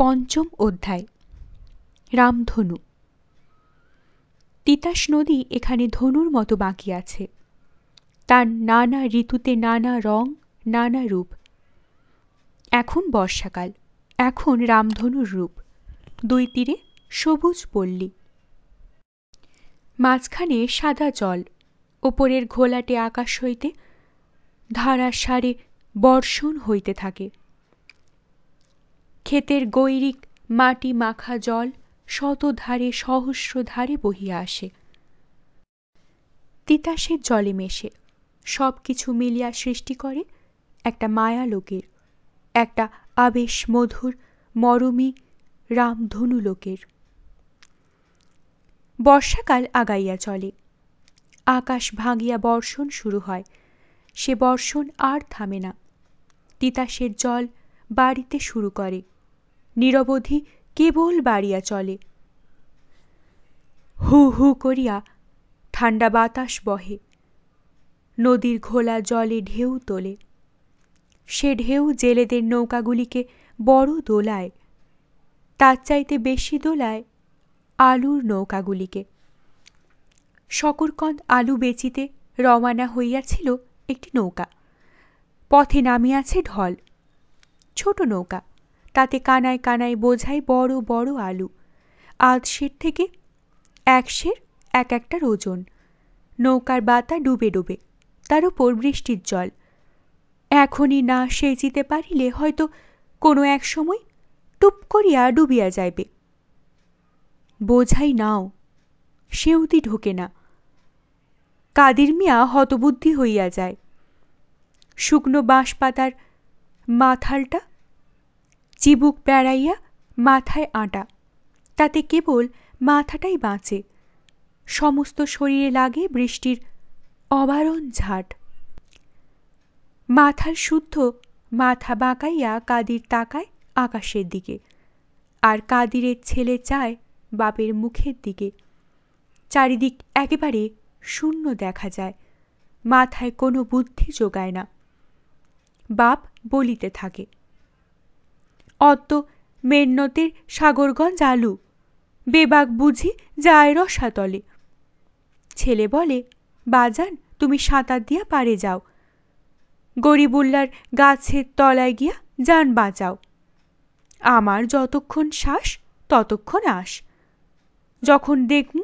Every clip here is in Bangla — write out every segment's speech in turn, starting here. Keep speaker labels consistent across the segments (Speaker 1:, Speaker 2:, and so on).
Speaker 1: পঞ্চম অধ্যায় রামধনু তিতাস নদী এখানে ধনুর মতো বাঁকি আছে তার নানা ঋতুতে নানা রং নানা রূপ এখন বর্ষাকাল এখন রামধনুর রূপ দুই তীরে সবুজ পল্লী মাঝখানে সাদা জল ওপরের ঘোলাটে আকাশ হইতে ধারা সারে বর্ষণ হইতে থাকে ক্ষেতের গৈরিক মাটি মাখা জল শতধারে সহস্র ধারে বহিয়া আসে তিতাসের জলে মেশে সব কিছু মিলিয়া সৃষ্টি করে একটা মায়া লোকের একটা আবেশ মধুর মরমী রামধনু লোকের বর্ষাকাল আগাইয়া চলে আকাশ ভাঙিয়া বর্ষণ শুরু হয় সে বর্ষণ আর থামে না তিতাসের জল বাড়িতে শুরু করে নিরবধি কেবল বাড়িয়া চলে হু হু করিয়া ঠান্ডা বাতাস বহে নদীর ঘোলা জলে ঢেউ তোলে সে ঢেউ জেলেদের নৌকাগুলিকে বড় দোলায় তার চাইতে বেশি দোলায় আলুর নৌকাগুলিকে শকরকন্দ আলু বেচিতে রওয়ানা হইয়াছিল একটি নৌকা পথে নামিয়াছে ঢল ছোট নৌকা তাতে কানায় কানায় বোঝাই বড় বড় আলু আধ শের থেকে এক শের এক একটার ওজন নৌকার বাতা ডুবে ডুবে তার উপর বৃষ্টির জল এখনই না সেচিতে পারিলে হয়তো কোনো এক সময় টুপ করিয়া ডুবিয়া যাইবে বোঝাই নাও সেউতি ঢোকে না কাদির মিয়া হতবুদ্ধি হইয়া যায় শুকনো বাঁশ পাতার মাথালটা চিবুক বেড়াইয়া মাথায় আটা তাতে কেবল মাথাটাই বাঁচে সমস্ত শরীরে লাগে বৃষ্টির অবারণ ঝাট মাথার শুদ্ধ মাথা বাঁকাইয়া কাদির তাকায় আকাশের দিকে আর কাদিরের ছেলে চায় বাপের মুখের দিকে চারিদিক একেবারে শূন্য দেখা যায় মাথায় কোনো বুদ্ধি যোগায় না বাপ বলিতে থাকে অত মেন্নতির সাগরগঞ্জ আলু বেবাক বুঝি যায় রসাতলে ছেলে বলে বাজান তুমি সাঁতার দিয়া পারে যাও গরিবুল্লার গাছের তলায় গিয়া যান বাঁচাও আমার যতক্ষণ শ্বাস ততক্ষণ আস যখন দেখমু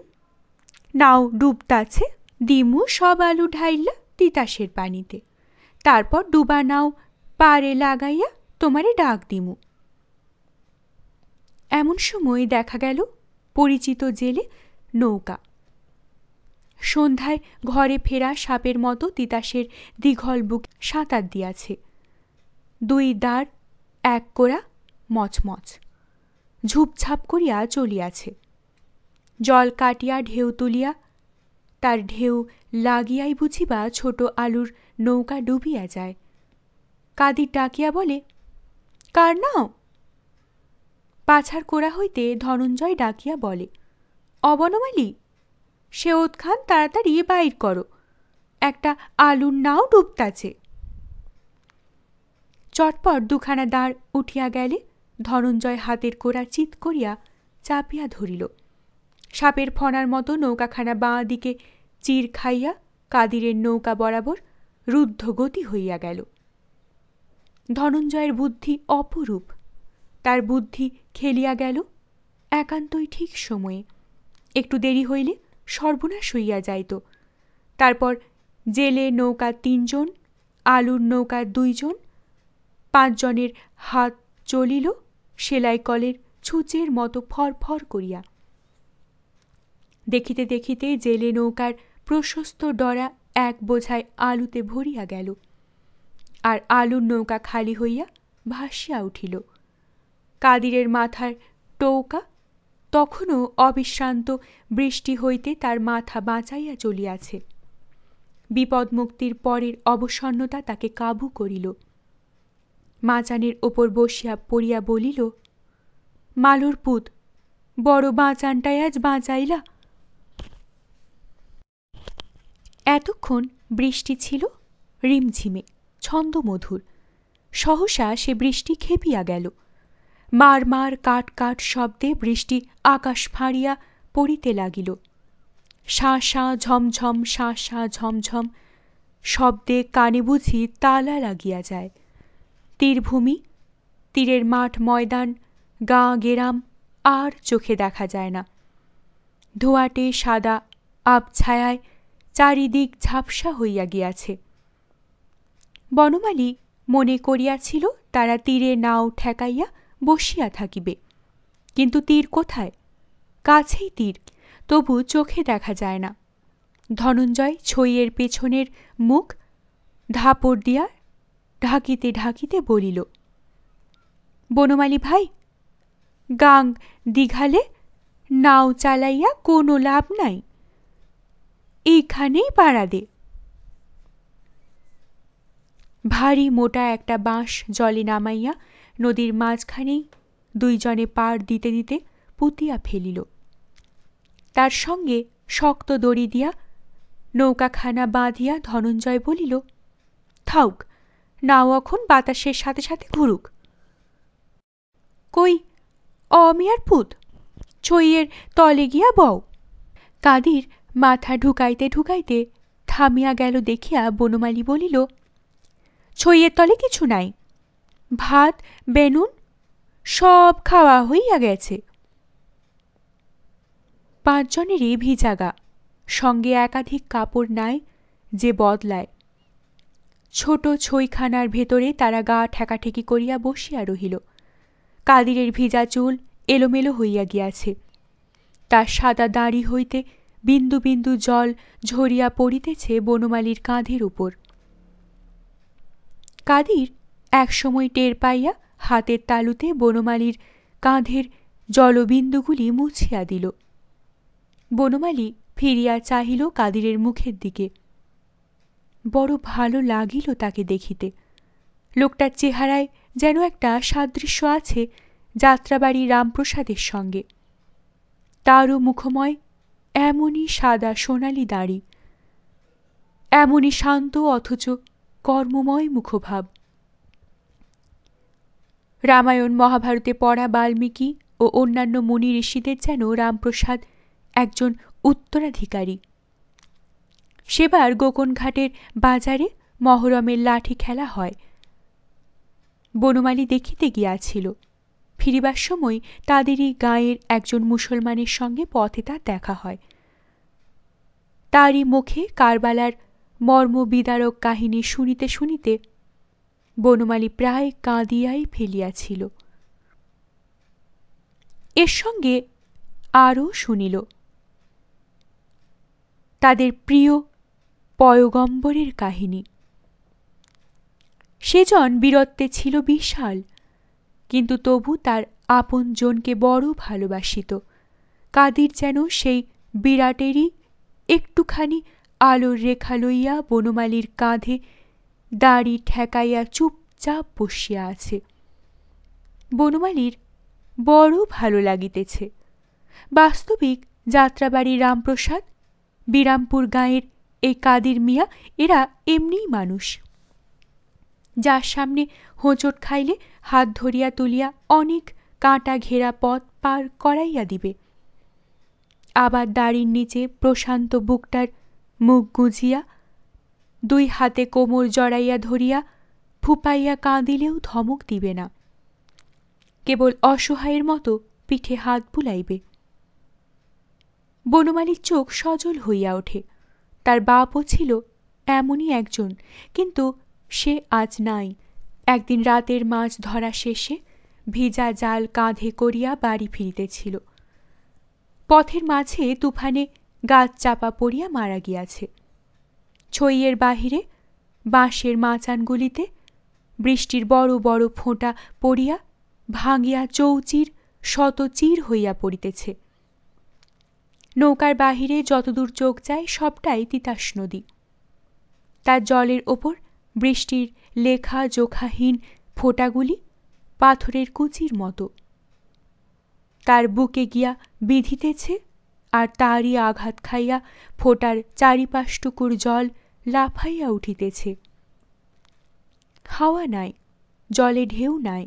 Speaker 1: নাও ডুবতাছে দিমু সব আলু ঢাইলা তিতাসের পানিতে তারপর ডুবা নাও পারে লাগাইয়া তোমারে ডাক দিমু এমন সময় দেখা গেল পরিচিত জেলে নৌকা সন্ধ্যায় ঘরে ফেরা সাপের মতো তিতাসের দীঘল বুক সাঁতার দিয়াছে দুই দাঁড় এক কোড়া মচমচ ঝুপঝাপ করিয়া চলিয়াছে জল কাটিয়া ঢেউ তুলিয়া তার ঢেউ লাগিয়াই বুঝিবা ছোট আলুর নৌকা ডুবিয়া যায় কাদির ডাকিয়া বলে কার নাও পাছার কোড়া হইতে ধনঞ্জয় ডাকিয়া বলে অবনমালি সে খান তাড়াতাড়ি বাইর করো একটা আলুর নাও ডুবতাছে চটপট দুখানা দাঁড় উঠিয়া গেলে ধনঞ্জয় হাতের কোড়া চিত করিয়া চাপিয়া ধরিল সাপের ফনার মতো নৌকাখানা বাঁ দিকে চির খাইয়া কাদিরের নৌকা বরাবর রুদ্ধ গতি হইয়া গেল ধনঞ্জয়ের বুদ্ধি অপরূপ তার বুদ্ধি খেলিয়া গেল একান্তই ঠিক সময়ে একটু দেরি হইলে সর্বনাশ হইয়া যাইত তারপর জেলে নৌকা তিনজন আলুর নৌকা দুইজন পাঁচজনের হাত চলিল সেলাই কলের ছুঁচের মতো ফরফর করিয়া দেখিতে দেখিতে জেলে নৌকার প্রশস্ত ডরা এক বোঝায় আলুতে ভরিয়া গেল আর আলুর নৌকা খালি হইয়া ভাসিয়া উঠিল কাদিরের মাথার টৌকা তখনও অবিশ্রান্ত বৃষ্টি হইতে তার মাথা বাঁচাইয়া চলিয়াছে বিপদ মুক্তির পরের অবসন্নতা তাকে কাবু করিল মাচানের ওপর বসিয়া পড়িয়া বলিল মালুর পুত বড় বাঁচানটাই আজ বাঁচাইলা এতক্ষণ বৃষ্টি ছিল রিমঝিমে ছন্দমধুর সহসা সে বৃষ্টি খেপিয়া গেল মার কাট কাট শব্দে বৃষ্টি আকাশ ফাঁড়িয়া পড়িতে লাগিল সাঁ সাঁ ঝমঝম সাঁ সাঁ ঝমঝম শব্দে কানে বুঝি তালা লাগিয়া যায় তীরভূমি তীরের মাঠ ময়দান গাঁ গেরাম আর চোখে দেখা যায় না ধোয়াটে সাদা আবছায়ায় চারিদিক ঝাপসা হইয়া গিয়াছে বনমালী মনে করিয়াছিল তারা তীরে নাও ঠেকাইয়া বসিয়া থাকিবে কিন্তু তীর কোথায় কাছেই তীর তবু চোখে দেখা যায় না ধনঞ্জয় ছইয়ের পেছনের মুখ ধাপড় দিয়া ঢাকিতে ঢাকিতে বলিল বনমালী ভাই গাং দিঘালে নাও চালাইয়া কোনো লাভ নাই এইখানেই পাড়া দে ভারী মোটা একটা বাঁশ জলে নামাইয়া নদীর মাঝখানেই দুইজনে পার দিতে দিতে পুতিয়া ফেলিল তার সঙ্গে শক্ত দড়ি দিয়া নৌকাখানা বাঁধিয়া ধনঞ্জয় বলিল থাউক নাও এখন বাতাসের সাথে সাথে ঘুরুক কই অমিয়ার পুত ছইয়ের তলে গিয়া বও কাদির মাথা ঢুকাইতে ঢুকাইতে থামিয়া গেল দেখিয়া বনমালী বলিল ছইয়ের তলে কিছু নাই ভাত বেনুন সব খাওয়া হইয়া গেছে পাঁচজনেরই ভিজাগা সঙ্গে একাধিক কাপড় নাই যে বদলায় ছোট ছইখানার ভেতরে তারা গা ঠেকাঠেকি করিয়া বসিয়া রহিল কাদিরের ভিজা চুল এলোমেলো হইয়া গিয়াছে তার সাদা দাড়ি হইতে বিন্দু বিন্দু জল ঝরিয়া পড়িতেছে বনমালীর কাঁধের উপর কাদির একসময় টের পাইয়া হাতের তালুতে বনমালীর কাঁধের জলবিন্দুগুলি মুছিয়া দিল বনমালী ফিরিয়া চাহিল কাদিরের মুখের দিকে বড় ভালো লাগিল তাকে দেখিতে লোকটার চেহারায় যেন একটা সাদৃশ্য আছে যাত্রাবাড়ি রামপ্রসাদের সঙ্গে তারও মুখময় এমনই সাদা সোনালি দাড়ি এমনই শান্ত অথচ কর্মময় মুখভাব রামায়ণ মহাভারতে পড়া বাল্মীকি ও অন্যান্য মুনি ঋষিদের যেন রামপ্রসাদ একজন উত্তরাধিকারী সেবার গোকনঘাটের বাজারে মহরমের লাঠি খেলা হয় বনমালী দেখিতে গিয়াছিল ফিরিবার সময় তাদেরই গাঁয়ের একজন মুসলমানের সঙ্গে পথে তার দেখা হয় তারই মুখে কারবালার মর্মবিদারক কাহিনী শুনিতে শুনিতে বনমালী প্রায় কাঁদিয়াই ফেলিয়াছিল এর সঙ্গে আরও শুনিল তাদের প্রিয় পয়গম্বরের কাহিনী সেজন বীরত্বে ছিল বিশাল কিন্তু তবু তার আপনজনকে বড় ভালোবাসিত কাদির যেন সেই বিরাটেরই একটুখানি আলোর রেখা লইয়া বনমালীর কাঁধে দাড়ি ঠেকাইয়া চুপচাপ বসিয়া আছে বনমালীর বড় ভালো লাগিতেছে বাস্তবিক যাত্রাবাড়ি রামপ্রসাদ বিরামপুর গাঁয়ের এই কাদির মিয়া এরা এমনিই মানুষ যার সামনে হোঁচট খাইলে হাত ধরিয়া তুলিয়া অনেক কাঁটা ঘেরা পথ পার করাইয়া দিবে আবার দাড়ির নিচে প্রশান্ত বুকটার মুখ গুঁজিয়া দুই হাতে কোমর জড়াইয়া ধরিয়া ফুপাইয়া কাঁদিলেও ধমক দিবে না কেবল অসহায়ের মতো পিঠে হাত বুলাইবে বনমালীর চোখ সজল হইয়া ওঠে তার বাপও ছিল এমনই একজন কিন্তু সে আজ নাই একদিন রাতের মাছ ধরা শেষে ভিজা জাল কাঁধে করিয়া বাড়ি ফিরিতেছিল পথের মাঝে তুফানে গাছ চাপা পড়িয়া মারা গিয়াছে ছইয়ের বাহিরে বাঁশের মাচানগুলিতে বৃষ্টির বড় বড় ফোঁটা পড়িয়া ভাঙিয়া চৌচির শতচির হইয়া পড়িতেছে নৌকার বাহিরে যতদূর চোখ যায় সবটাই তিতাস নদী তার জলের ওপর বৃষ্টির লেখা জোখাহীন ফোঁটাগুলি পাথরের কুচির মতো তার বুকে গিয়া বিধিতেছে আর তারই আঘাত খাইয়া ফোঁটার চারিপাশটুকুর জল লাফাইয়া উঠিতেছে হাওয়া নাই জলে ঢেউ নাই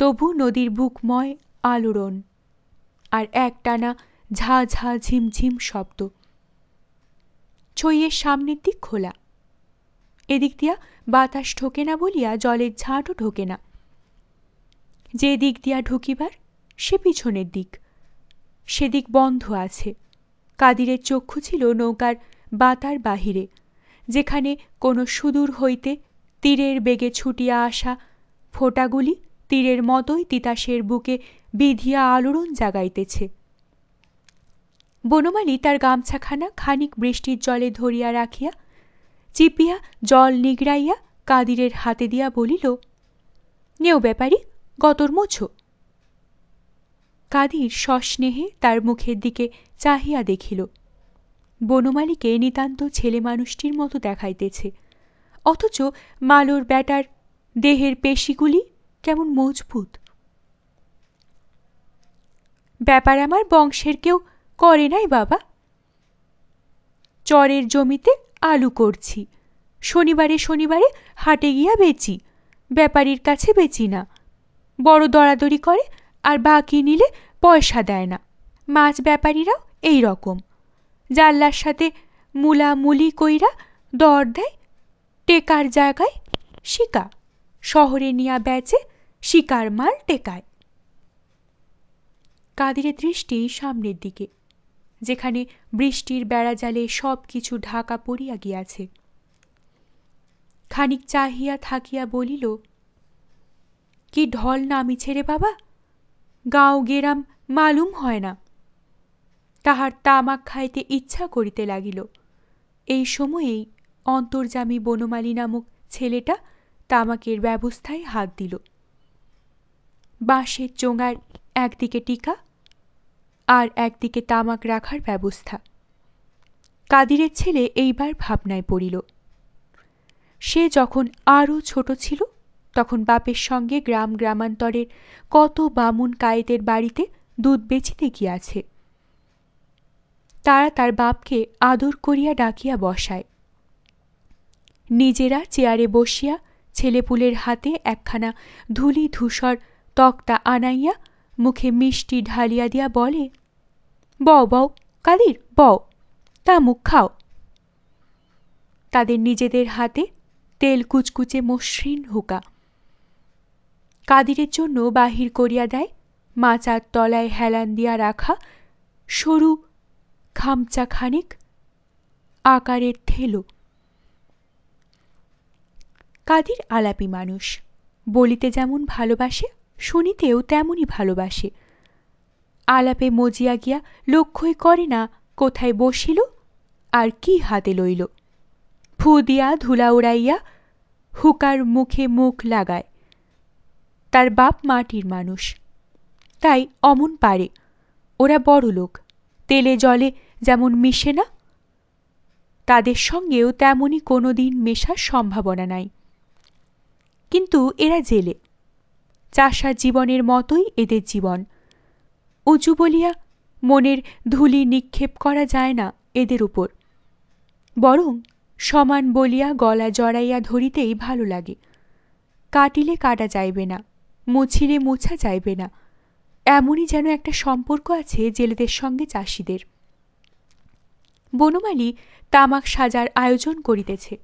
Speaker 1: তবু নদীর বুকময় আলোড়ন আর একটানা ঝা ঝা ঝিমঝিম শব্দ ছইয়ের সামনের দিক খোলা এদিক দিয়া বাতাস ঢোকে না বলিয়া জলের ঝাঁটও ঢোকে না যে দিক দিয়া ঢুকিবার সে পিছনের দিক সেদিক বন্ধ আছে কাদিরের চক্ষু ছিল নৌকার বাতার বাহিরে যেখানে কোনো সুদূর হইতে তীরের বেগে ছুটিয়া আসা ফোঁটাগুলি তীরের মতোই তিতাসের বুকে বিধিয়া আলোড়ন জাগাইতেছে বনমালী তার গামছাখানা খানিক বৃষ্টির জলে ধরিয়া রাখিয়া চিপিয়া জল নিগড়াইয়া কাদিরের হাতে দিয়া বলিল নেও ব্যাপারী গতর মোছো কাদির সস্নেহে তার মুখের দিকে চাহিয়া দেখিল বনমালীকে নিতান্ত ছেলে মানুষটির মতো দেখাইতেছে অথচ মালোর ব্যাটার দেহের পেশিগুলি কেমন মজবুত ব্যাপার আমার বংশের কেউ করে নাই বাবা চরের জমিতে আলু করছি শনিবারে শনিবারে হাটে গিয়া বেচি ব্যাপারীর কাছে বেচি না বড় দরাদরি করে আর বাকি নিলে পয়সা দেয় না মাছ ব্যাপারীরাও এই রকম জাল্লার সাথে মুলামুলি কইরা দর দেয় টেকার জায়গায় শিকা শহরে নিয়া বেচে শিকার মাল টেকায় কাদিরের দৃষ্টি সামনের দিকে যেখানে বৃষ্টির বেড়াজালে সব কিছু ঢাকা পড়িয়া গিয়াছে খানিক চাহিয়া থাকিয়া বলিল কি ঢল নামি ছেড়ে বাবা গাঁও গেরাম মালুম হয় না তাহার তামাক খাইতে ইচ্ছা করিতে লাগিল এই সময়েই অন্তর্জামী বনমালী নামক ছেলেটা তামাকের ব্যবস্থায় হাত দিল বাঁশের চোঙার একদিকে টিকা আর একদিকে তামাক রাখার ব্যবস্থা কাদিরের ছেলে এইবার ভাবনায় পড়িল সে যখন আরও ছোট ছিল তখন বাপের সঙ্গে গ্রাম গ্রামান্তরের কত বামুন কায়েদের বাড়িতে দুধ বেচিতে গিয়াছে তারা তার বাপকে আদর করিয়া ডাকিয়া বসায় নিজেরা চেয়ারে বসিয়া ছেলেপুলের হাতে একখানা ধুলি ধূসর তক্তা আনাইয়া মুখে মিষ্টি ঢালিয়া দিয়া বলে বও বও কালির বও তা মুখ খাও তাদের নিজেদের হাতে তেল কুচকুচে মসৃণ হুকা কাদিরের জন্য বাহির করিয়া দেয় মাচার তলায় হেলান দিয়া রাখা সরু খামচা খানিক আকারের থেলো কাদির আলাপি মানুষ বলিতে যেমন ভালোবাসে শুনিতেও তেমনই ভালোবাসে আলাপে মজিয়া গিয়া লক্ষ্যই করে না কোথায় বসিল আর কি হাতে লইল ফু দিয়া ধুলা উড়াইয়া হুকার মুখে মুখ লাগায় তার বাপ মাটির মানুষ তাই অমন পারে ওরা বড় লোক তেলে জলে যেমন মিশে না তাদের সঙ্গেও তেমনই কোনো দিন মেশার সম্ভাবনা নাই কিন্তু এরা জেলে চাষার জীবনের মতোই এদের জীবন উঁচু বলিয়া মনের ধুলি নিক্ষেপ করা যায় না এদের উপর বরং সমান বলিয়া গলা জড়াইয়া ধরিতেই ভালো লাগে কাটিলে কাটা যাইবে না মুছিরে মোছা যাইবে না এমনই যেন একটা সম্পর্ক আছে জেলেদের সঙ্গে চাষিদের বনমালী তামাক সাজার আয়োজন করিতেছে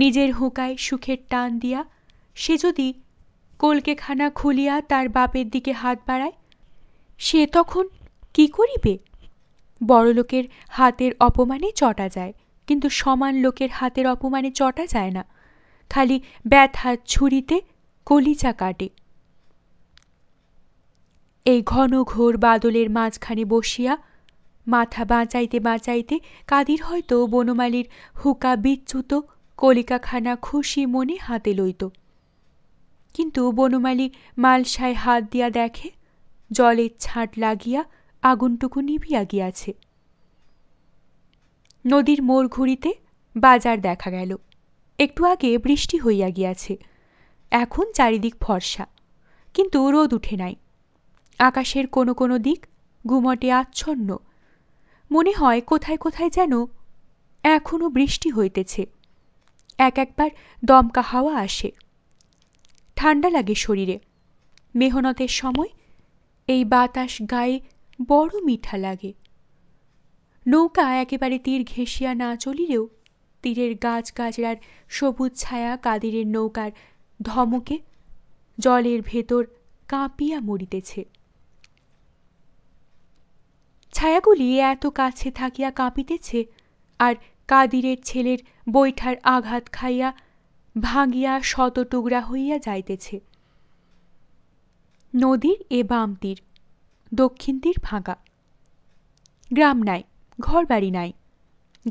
Speaker 1: নিজের হুঁকায় সুখের টান দিয়া সে যদি কলকেখানা খুলিয়া তার বাপের দিকে হাত বাড়ায় সে তখন কি করিবে বড়লোকের হাতের অপমানে চটা যায় কিন্তু সমান লোকের হাতের অপমানে চটা যায় না খালি হাত ছুরিতে কলিচা কাটে এই ঘন ঘোর বাদলের মাঝখানে বসিয়া মাথা বাঁচাইতে বাঁচাইতে কাদির হয়তো বনমালীর হুকা বিচ্যুত কলিকাখানা খুশি মনে হাতে লইত কিন্তু বনমালী মালসায় হাত দিয়া দেখে জলের ছাঁট লাগিয়া আগুনটুকু নিভিয়া গিয়াছে নদীর মোড় ঘুরিতে বাজার দেখা গেল একটু আগে বৃষ্টি হইয়া গিয়াছে এখন চারিদিক ফর্সা কিন্তু রোদ উঠে নাই আকাশের কোনো কোনো দিক গুমটে আচ্ছন্ন মনে হয় কোথায় কোথায় যেন এখনও বৃষ্টি হইতেছে এক একবার দমকা হাওয়া আসে ঠান্ডা লাগে শরীরে মেহনতের সময় এই বাতাস গায়ে বড় মিঠা লাগে নৌকা একেবারে তীর ঘেঁষিয়া না চলিলেও তীরের গাছ গাছড়ার সবুজ ছায়া কাদিরের নৌকার ধমকে জলের ভেতর কাঁপিয়া মরিতেছে ছায়াগুলি এত কাছে থাকিয়া কাঁপিতেছে আর কাদিরের ছেলের বৈঠার আঘাত খাইয়া ভাঙিয়া শত টুকরা হইয়া যাইতেছে নদীর এ বাম তীর দক্ষিণ তীর ভাঙা গ্রাম নাই ঘরবাড়ি নাই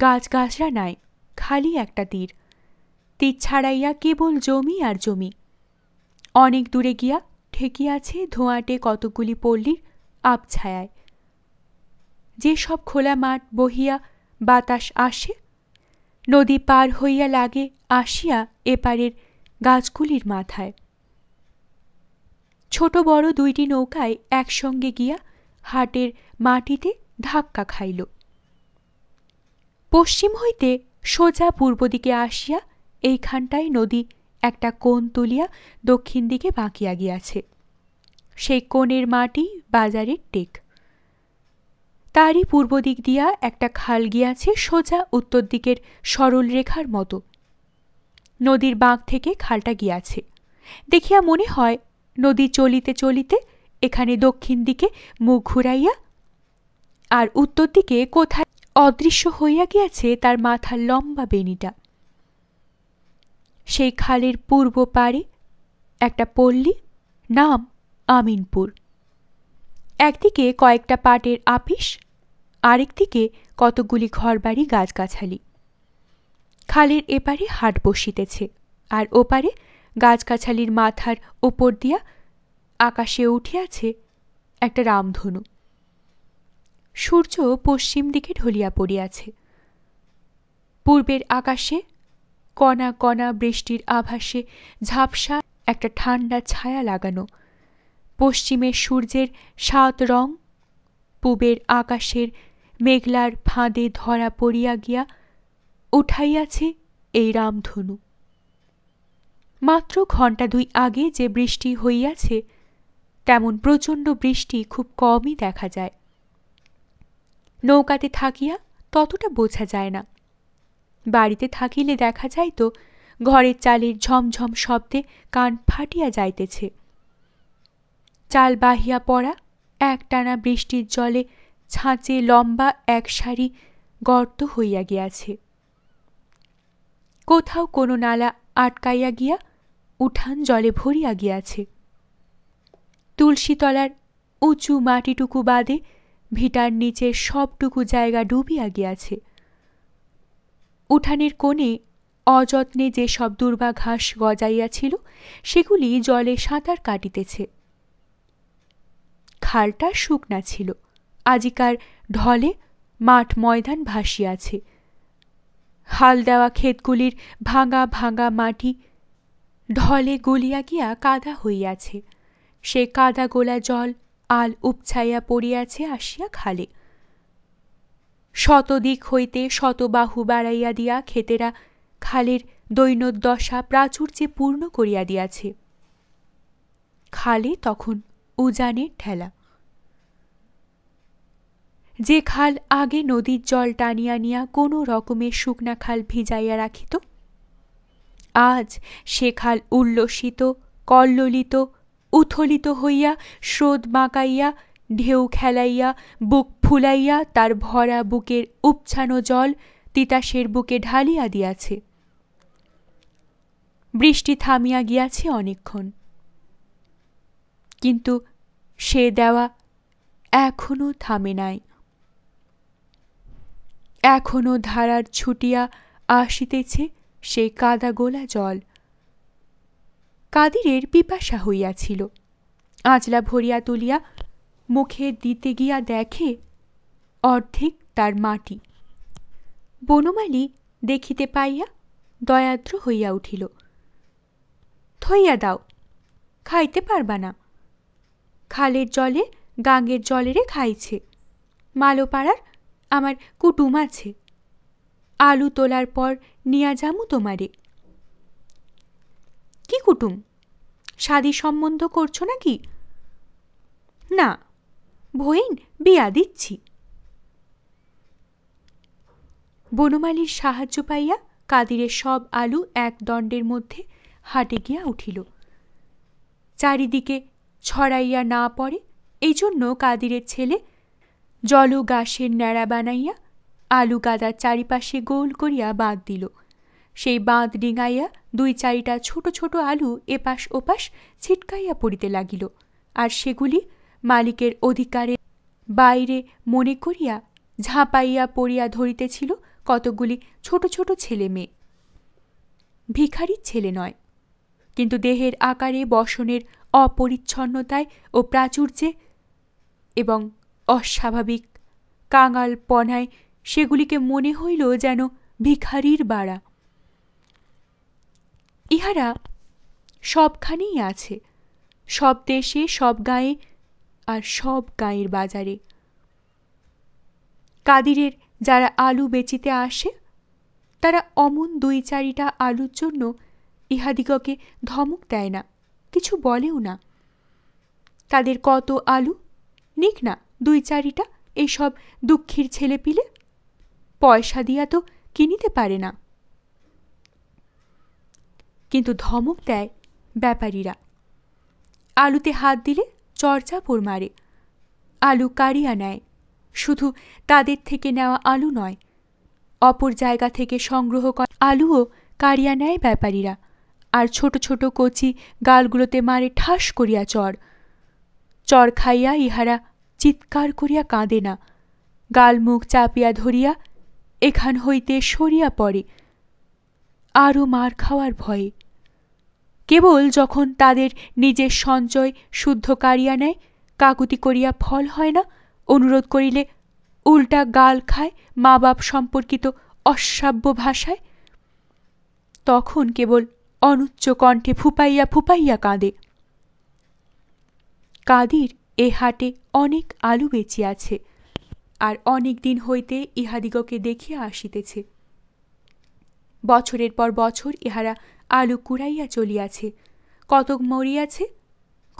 Speaker 1: গাছগাছরা নাই খালি একটা তীর তীর ছাড়াইয়া কেবল জমি আর জমি অনেক দূরে গিয়া ঠেকিয়াছে ধোঁয়াটে কতকগুলি পল্লীর আবছায়ায় যে সব খোলা মাঠ বহিয়া বাতাস আসে নদী পার হইয়া লাগে আসিয়া এপারের গাছগুলির মাথায় ছোট বড় দুইটি নৌকায় একসঙ্গে গিয়া হাটের মাটিতে ধাক্কা খাইল পশ্চিম হইতে সোজা পূর্ব দিকে আসিয়া এইখানটায় নদী একটা কোণ তুলিয়া দক্ষিণ দিকে বাঁকিয়া গিয়াছে সেই কোণের মাটি বাজারের টেক তারই পূর্ব দিক দিয়া একটা খাল গিয়াছে সোজা উত্তর দিকের সরল রেখার মতো নদীর বাঁক থেকে খালটা গিয়াছে দেখিয়া মনে হয় নদী চলিতে চলিতে এখানে দক্ষিণ দিকে মুখ ঘুরাইয়া আর উত্তর দিকে কোথায় অদৃশ্য হইয়া গিয়াছে তার মাথার লম্বা বেনিটা সেই খালের পূর্ব পাড়ে একটা পল্লী নাম আমিনপুর একদিকে কয়েকটা পাটের আপিস আরেকদিকে কতগুলি ঘরবাড়ি গাছগাছালি খালের এপারে হাট বসিতেছে আর ওপারে গাছগাছালির মাথার ওপর দিয়া আকাশে উঠিয়াছে একটা রামধনু সূর্য পশ্চিম দিকে ঢলিয়া পড়িয়াছে পূর্বের আকাশে কণা কণা বৃষ্টির আভাসে ঝাপসা একটা ঠান্ডা ছায়া লাগানো পশ্চিমে সূর্যের সাত রং পূবের আকাশের মেঘলার ফাঁদে ধরা পড়িয়া গিয়া উঠাইয়াছে এই রামধনু মাত্র ঘণ্টা দুই আগে যে বৃষ্টি হইয়াছে তেমন প্রচণ্ড বৃষ্টি খুব কমই দেখা যায় নৌকাতে থাকিয়া ততটা বোঝা যায় না বাড়িতে থাকিলে দেখা যাইত ঘরের চালের ঝমঝম শব্দে কান ফাটিয়া যাইতেছে চাল বাহিয়া পড়া একটানা বৃষ্টির জলে ছাঁচে লম্বা এক সারি গর্ত হইয়া গিয়াছে কোথাও কোনো নালা আটকাইয়া গিয়া উঠান জলে ভরিয়া গিয়াছে তুলসীতলার উঁচু মাটিটুকু বাদে ভিটার নিচে সবটুকু জায়গা ডুবিয়া গিয়াছে উঠানের কোণে অযত্নে যেসব দুর্বা ঘাস গজাইয়াছিল সেগুলি জলে সাঁতার কাটিতেছে খালটা শুকনা ছিল আজিকার ঢলে মাঠ ময়দান ভাসিয়াছে হাল দেওয়া ক্ষেতগুলির ভাঙা ভাঙা মাটি ঢলে গলিয়া গিয়া কাদা হইয়াছে সে কাদা গোলা জল আল উপছাইয়া পড়িয়াছে আসিয়া খালে শতদিক হইতে শতবাহু বাড়াইয়া দিয়া ক্ষেতেরা খালের দৈন্যদশা প্রাচুর্যে পূর্ণ করিয়া দিয়াছে খালে তখন উজানের ঠেলা যে খাল আগে নদীর জল টানিয়া নিয়া কোনো রকমের শুকনা খাল ভিজাইয়া রাখিত আজ সে খাল উল্লসিত কল্ললিত উথলিত হইয়া স্রোত বাঁকাইয়া ঢেউ খেলাইয়া বুক ফুলাইয়া তার ভরা বুকের উপছানো জল তিতাসের বুকে ঢালিয়া দিয়াছে বৃষ্টি থামিয়া গিয়াছে অনেকক্ষণ কিন্তু সে দেওয়া এখনো থামে নাই এখনো ধারার ছুটিয়া আসিতেছে সেই কাদা গোলা জল কাদিরের পিপাসা হইয়াছিল আঁচলা ভরিয়া তুলিয়া মুখে দিতে গিয়া দেখে অর্ধেক তার মাটি বনমালী দেখিতে পাইয়া দয়াদ্র হইয়া উঠিল থইয়া দাও খাইতে পারবা না খালের জলে গাঙ্গের জলেরে খাইছে মালোপাড়ার আমার কুটুম আছে আলু তোলার পর নিয়া যামু তোমারে কি কুটুম সাদী সম্বন্ধ করছো নাকি না ভইন বিয়া দিচ্ছি বনমালীর সাহায্য পাইয়া কাদিরের সব আলু এক দণ্ডের মধ্যে হাটে গিয়া উঠিল চারিদিকে ছড়াইয়া না পড়ে এই জন্য কাদিরের ছেলে গাছের ন্যাড়া বানাইয়া আলু গাদার চারিপাশে গোল করিয়া বাঁধ দিল সেই বাঁধ ডিঙাইয়া দুই চারিটা ছোট ছোট আলু এপাশ ওপাশ ছিটকাইয়া পড়িতে লাগিল আর সেগুলি মালিকের অধিকারের বাইরে মনে করিয়া ঝাঁপাইয়া পড়িয়া ধরিতেছিল কতকগুলি ছোট ছোট ছেলে মেয়ে ভিখারির ছেলে নয় কিন্তু দেহের আকারে বসনের অপরিচ্ছন্নতায় ও প্রাচুর্যে এবং অস্বাভাবিক কাঙাল পনায় সেগুলিকে মনে হইল যেন ভিখারির বাড়া ইহারা সবখানেই আছে সব দেশে সব গায়ে আর সব গাঁয়ের বাজারে কাদিরের যারা আলু বেচিতে আসে তারা অমন দুই চারিটা আলুর জন্য ইহাদিগকে ধমক দেয় না কিছু বলেও না তাদের কত আলু নিক না দুই চারিটা এইসব দুঃখীর ছেলে পিলে পয়সা দিয়া তো কিনিতে পারে না কিন্তু ধমক দেয় ব্যাপারীরা আলুতে হাত দিলে চর্চাপুর মারে আলু কারিয়া নেয় শুধু তাদের থেকে নেওয়া আলু নয় অপর জায়গা থেকে সংগ্রহ করা আলুও কারিয়া নেয় ব্যাপারীরা আর ছোট ছোট কচি গালগুলোতে মারে ঠাস করিয়া চর চর খাইয়া ইহারা চিৎকার করিয়া কাঁদে না গাল মুখ চাপিয়া ধরিয়া এখান হইতে সরিয়া পড়ে আরও মার খাওয়ার ভয়ে কেবল যখন তাদের নিজের সঞ্চয় শুদ্ধ কারিয়া নেয় কাকুতি করিয়া ফল হয় না অনুরোধ করিলে উল্টা গাল খায় মা বাপ সম্পর্কিত অশ্রাব্য ভাষায় তখন কেবল অনুচ্চ কণ্ঠে ফুপাইয়া ফুপাইয়া কাঁদে কাদির এ হাটে অনেক আলু বেচিয়াছে আর অনেক দিন হইতে ইহাদিগকে দেখিয়া আসিতেছে বছরের পর বছর ইহারা আলু কুড়াইয়া চলিয়াছে কতক মরিয়াছে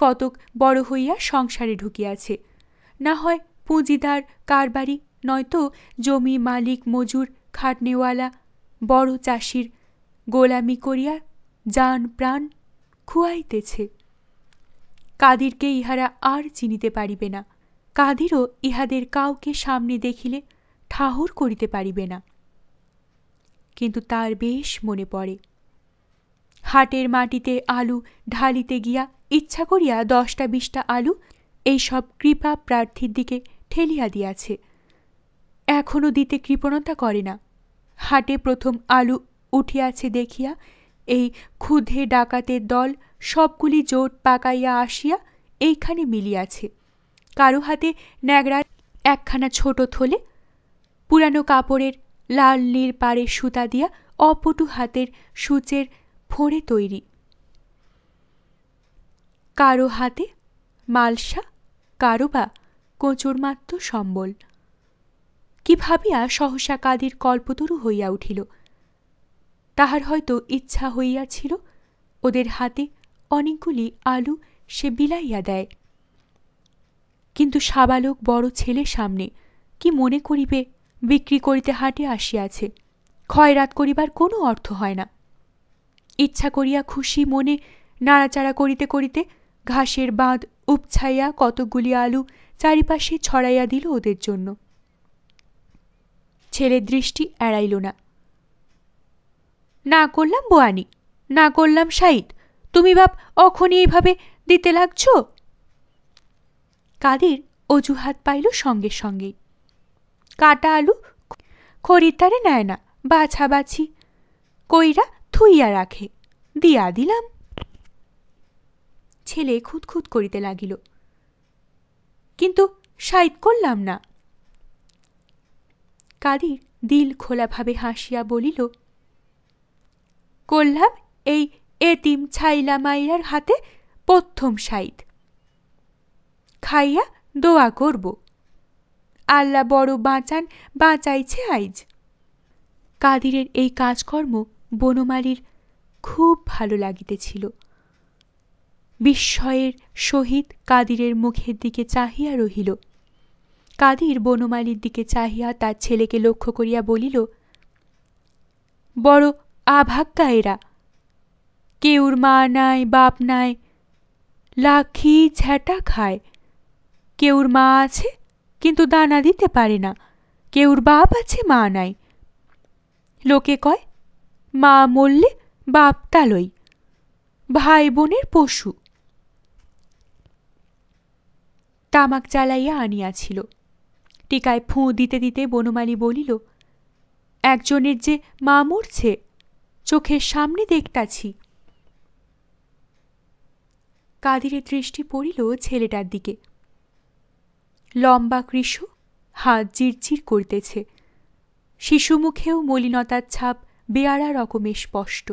Speaker 1: কতক বড় হইয়া সংসারে ঢুকিয়াছে না হয় পুঁজিদার কারবারি নয়তো জমি মালিক মজুর খাটনিওয়ালা বড় চাষির গোলামি করিয়া যান প্রাণ খুয়াইতেছে কাদিরকে ইহারা আর চিনিতে পারিবে না কাদিরও ইহাদের কাউকে সামনে দেখিলে ঠাহর করিতে পারিবে না কিন্তু তার বেশ মনে পড়ে হাটের মাটিতে আলু ঢালিতে গিয়া ইচ্ছা করিয়া দশটা বিশটা আলু এইসব কৃপা প্রার্থীর দিকে ঠেলিয়া দিয়াছে এখনও দিতে কৃপণতা করে না হাটে প্রথম আলু উঠিয়াছে দেখিয়া এই ক্ষুধে ডাকাতের দল সবগুলি জোট পাকাইয়া আসিয়া এইখানে মিলিয়াছে কারো হাতে ন্যাগড়া একখানা ছোট থলে পুরানো কাপড়ের লাল নীল পাড়ে সুতা দিয়া অপটু হাতের সূচের ফোঁড়ে তৈরি কারো হাতে মালসা কারো বা মাত্র সম্বল কি ভাবিয়া সহসা কাদির কল্পতরু হইয়া উঠিল তাহার হয়তো ইচ্ছা হইয়াছিল ওদের হাতে অনেকগুলি আলু সে বিলাইয়া দেয় কিন্তু সাবালক বড় ছেলের সামনে কি মনে করিবে বিক্রি করিতে হাটে আসিয়াছে ক্ষয়রাত করিবার কোনো অর্থ হয় না ইচ্ছা করিয়া খুশি মনে নাড়াচাড়া করিতে করিতে ঘাসের বাঁধ উপছাইয়া কতকগুলি আলু চারিপাশে ছড়াইয়া দিল ওদের জন্য ছেলের দৃষ্টি এড়াইল না না করলাম বোয়ানি না করলাম সাইদ তুমি বাপ অখনই এইভাবে দিতে লাগছ কাদের অজুহাত পাইল সঙ্গে সঙ্গেই কাটা আলু খরিদ্দারে নেয় না বাছাবাছি কইরা থুইয়া রাখে দিয়া দিলাম ছেলে খুঁতখুত করিতে লাগিল কিন্তু সাইড করলাম না কাদির দিল খোলাভাবে হাসিয়া বলিল করলাম এই এতিম ছাইলা মাইরার হাতে প্রথম সাইদ খাইয়া দোয়া করব আল্লাহ বড় বাঁচান বাঁচাইছে আইজ কাদিরের এই কাজকর্ম বনমালীর খুব ভালো লাগিতেছিল বিস্ময়ের সহিত কাদিরের মুখের দিকে চাহিয়া রহিল কাদির বনমালীর দিকে চাহিয়া তার ছেলেকে লক্ষ্য করিয়া বলিল বড় আভাগ্যা এরা কেউর মা নাই বাপ নাই লাখি ঝ্যাটা খায় কেউর মা আছে কিন্তু দানা দিতে পারে না কেউর বাপ আছে মা নাই লোকে কয় মা মরলে বাপ তালই ভাই বোনের পশু তামাক চালাইয়া আনিয়াছিল টিকায় ফুঁ দিতে দিতে বনমালী বলিল একজনের যে মা মরছে চোখের সামনে দেখতাছি কাদিরের দৃষ্টি পড়িল ছেলেটার দিকে লম্বা কৃষ হাত চিরচির করতেছে শিশু মুখেও মলিনতার ছাপ বেয়ারা রকমে স্পষ্ট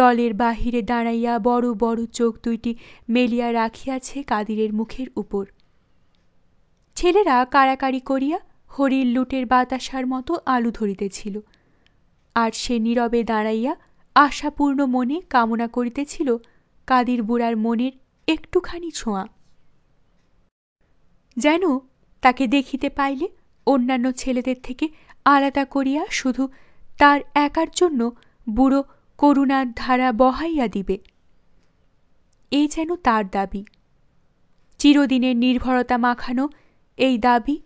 Speaker 1: দলের বাহিরে দাঁড়াইয়া বড় বড় চোখ দুইটি মেলিয়া রাখিয়াছে কাদিরের মুখের উপর ছেলেরা কাড়াকাড়ি করিয়া হরির লুটের বাতাসার মতো আলু ধরিতেছিল আর সে নীরবে দাঁড়াইয়া আশাপূর্ণ মনে কামনা করিতেছিল কাদির বুড়ার মনের একটুখানি ছোঁয়া যেন তাকে দেখিতে পাইলে অন্যান্য ছেলেদের থেকে আলাদা করিয়া শুধু তার একার জন্য বুড়ো করুণার ধারা বহাইয়া দিবে এই যেন তার দাবি চিরদিনের নির্ভরতা মাখানো এই দাবি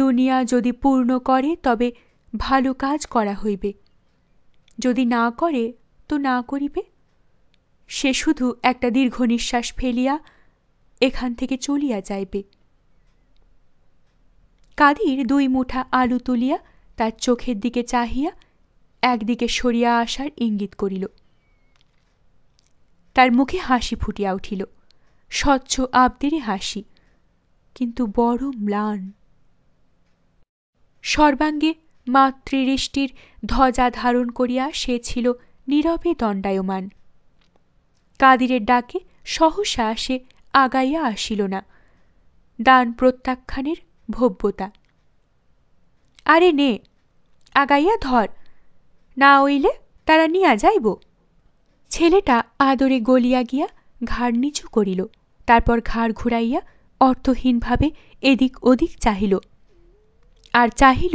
Speaker 1: দুনিয়া যদি পূর্ণ করে তবে ভালো কাজ করা হইবে যদি না করে তো না করিবে সে শুধু একটা দীর্ঘ নিঃশ্বাস ফেলিয়া এখান থেকে চলিয়া যাইবে কাদির দুই মুঠা আলু তুলিয়া তার চোখের দিকে চাহিয়া একদিকে সরিয়া আসার ইঙ্গিত করিল তার মুখে হাসি ফুটিয়া উঠিল স্বচ্ছ আবদেরই হাসি কিন্তু বড় ম্লান সর্বাঙ্গে মাতৃষ্টির ধ্বজা ধারণ করিয়া সে ছিল নীরবে দণ্ডায়মান কাদিরের ডাকে সহসা সে আগাইয়া আসিল না দান প্রত্যাখ্যানের ভব্যতা আরে নে আগাইয়া ধর না হইলে তারা নিয়া যাইব ছেলেটা আদরে গলিয়া গিয়া ঘাড় নিচু করিল তারপর ঘাড় ঘুরাইয়া অর্থহীনভাবে এদিক ওদিক চাহিল আর চাহিল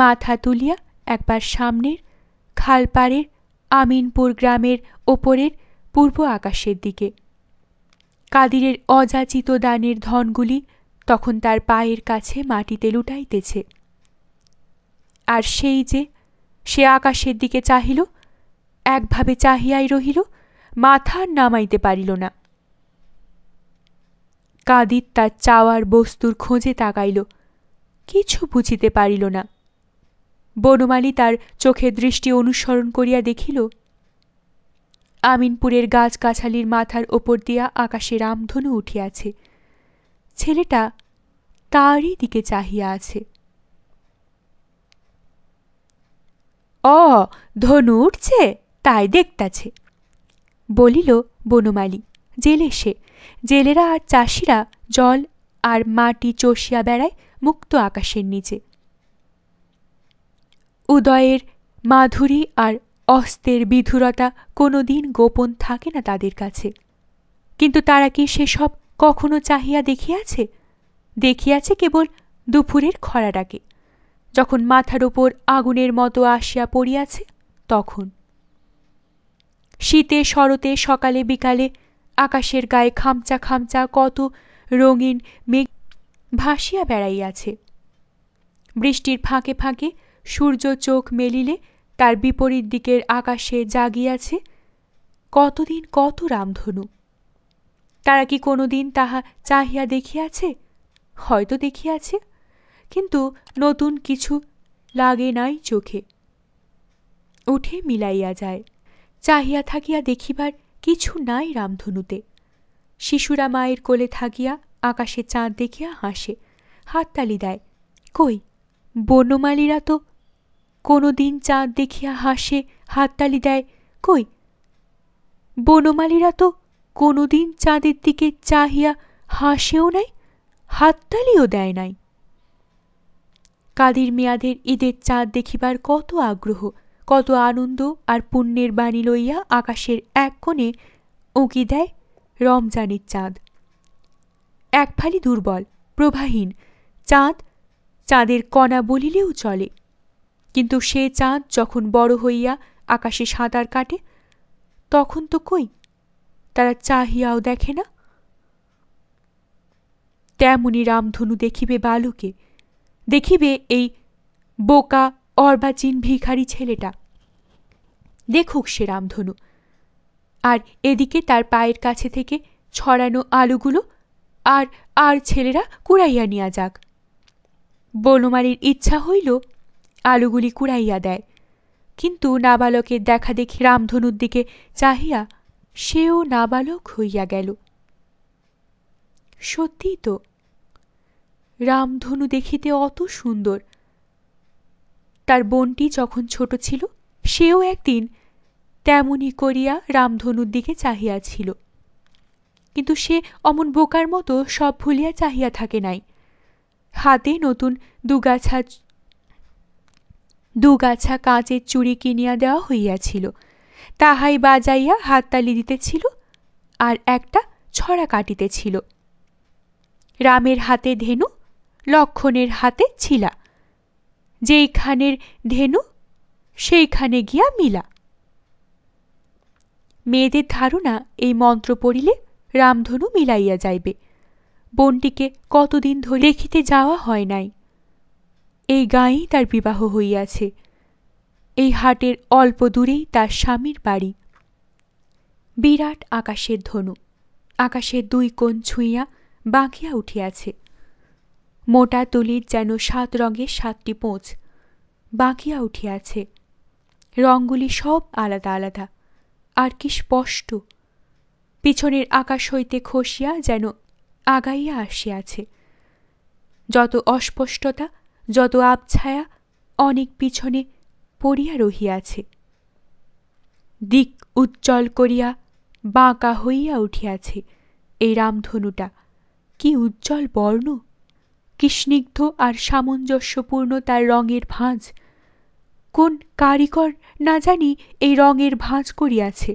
Speaker 1: মাথা তুলিয়া একবার সামনের খালপাড়ের আমিনপুর গ্রামের ওপরের পূর্ব আকাশের দিকে কাদিরের অযাচিত দানের ধনগুলি তখন তার পায়ের কাছে মাটিতে লুটাইতেছে আর সেই যে সে আকাশের দিকে চাহিল একভাবে চাহিয়াই রহিল মাথা নামাইতে পারিল না কাদির তার চাওয়ার বস্তুর খোঁজে তাকাইল কিছু বুঝিতে পারিল না বনমালী তার চোখের দৃষ্টি অনুসরণ করিয়া দেখিল আমিনপুরের গাছগাছালির মাথার ওপর দিয়া আকাশে রামধনু উঠিয়াছে ছেলেটা তারই দিকে চাহিয়া আছে অ ধনু উঠছে তাই দেখতাছে বলিল বনমালী জেলে সে জেলেরা আর চাষিরা জল আর মাটি চষিয়া বেড়ায় মুক্ত আকাশের নিচে উদয়ের মাধুরী আর অস্তের বিধুরতা কোনোদিন গোপন থাকে না তাদের কাছে কিন্তু তারা কি সেসব কখনো চাহিয়া দেখিয়াছে দেখিয়াছে কেবল দুপুরের খরাটাকে যখন মাথার ওপর আগুনের মতো আসিয়া পড়িয়াছে তখন শীতে শরতে সকালে বিকালে আকাশের গায়ে খামচা খামচা কত রঙিন মেঘ ভাসিয়া বেড়াইয়াছে বৃষ্টির ফাঁকে ফাঁকে সূর্য চোখ মেলিলে তার বিপরীত দিকের আকাশে জাগিয়াছে কতদিন কত রামধনু তারা কি কোনোদিন তাহা চাহিয়া দেখিয়াছে হয়তো দেখিয়াছে কিন্তু নতুন কিছু লাগে নাই চোখে উঠে মিলাইয়া যায় চাহিয়া থাকিয়া দেখিবার কিছু নাই রামধনুতে শিশুরা মায়ের কোলে থাকিয়া আকাশে চাঁদ দেখিয়া হাসে হাততালি দেয় কই বনমালীরা তো কোনো দিন চাঁদ দেখিয়া হাসে হাততালি দেয় কই বনমালীরা তো কোনোদিন চাঁদের দিকে চাহিয়া হাসেও নাই হাততালিও দেয় নাই কাদির মেয়াদের ঈদের চাঁদ দেখিবার কত আগ্রহ কত আনন্দ আর পুণ্যের বাণী লইয়া আকাশের এক কোণে উঁকি দেয় রমজানের চাঁদ এক ফালি দুর্বল প্রভাহীন চাঁদ চাঁদের কণা বলিলেও চলে কিন্তু সে চাঁদ যখন বড় হইয়া আকাশে সাঁতার কাটে তখন তো কই তারা চাহিয়াও দেখে না তেমনি রামধনু দেখিবে বালুকে দেখিবে এই বোকা অর্বাচীন ভিখারি ছেলেটা দেখুক সে রামধনু আর এদিকে তার পায়ের কাছে থেকে ছড়ানো আলুগুলো আর আর ছেলেরা কুড়াইয়া নিয়া যাক বনমালীর ইচ্ছা হইল আলুগুলি কুড়াইয়া দেয় কিন্তু নাবালকের দেখা দেখি রামধনুর দিকে চাহিয়া সেও নাবালক হইয়া গেল সত্যিই তো রামধনু দেখিতে অত সুন্দর তার বোনটি যখন ছোট ছিল সেও একদিন তেমনি করিয়া রামধনুর দিকে চাহিয়াছিল কিন্তু সে অমন বোকার মতো সব ভুলিয়া চাহিয়া থাকে নাই হাতে নতুন দুগাছা দুগাছা কাঁচের চুড়ি কিনিয়া দেওয়া হইয়াছিল তাহাই বাজাইয়া হাততালি দিতেছিল আর একটা ছড়া কাটিতেছিল রামের হাতে ধেনু লক্ষণের হাতে ছিলা যেইখানের ধেনু সেইখানে গিয়া মিলা মেয়েদের ধারণা এই মন্ত্র পড়িলে রামধনু মিলাইয়া যাইবে বনটিকে কতদিন ধরে দেখিতে যাওয়া হয় নাই এই গাঁয়েই তার বিবাহ হইয়াছে এই হাটের অল্প দূরেই তার স্বামীর বাড়ি বিরাট আকাশের ধনু আকাশের দুই কোণ ছুঁইয়া বাঁকিয়া উঠিয়াছে মোটা তুলির যেন সাত রঙের সাতটি পোঁচ বাঁকিয়া উঠিয়াছে রঙগুলি সব আলাদা আলাদা আর কি স্পষ্ট পিছনের আকাশ হইতে খসিয়া যেন আগাইয়া আসিয়াছে যত অস্পষ্টতা যত আবছায়া অনেক পিছনে পড়িয়া রহিয়াছে দিক উজ্জ্বল করিয়া বাঁকা হইয়া উঠিয়াছে এই রামধনুটা কি উজ্জ্বল বর্ণ কি স্নিগ্ধ আর সামঞ্জস্যপূর্ণ তার রঙের ভাঁজ কোন কারিকর না জানি এই রঙের ভাঁজ করিয়াছে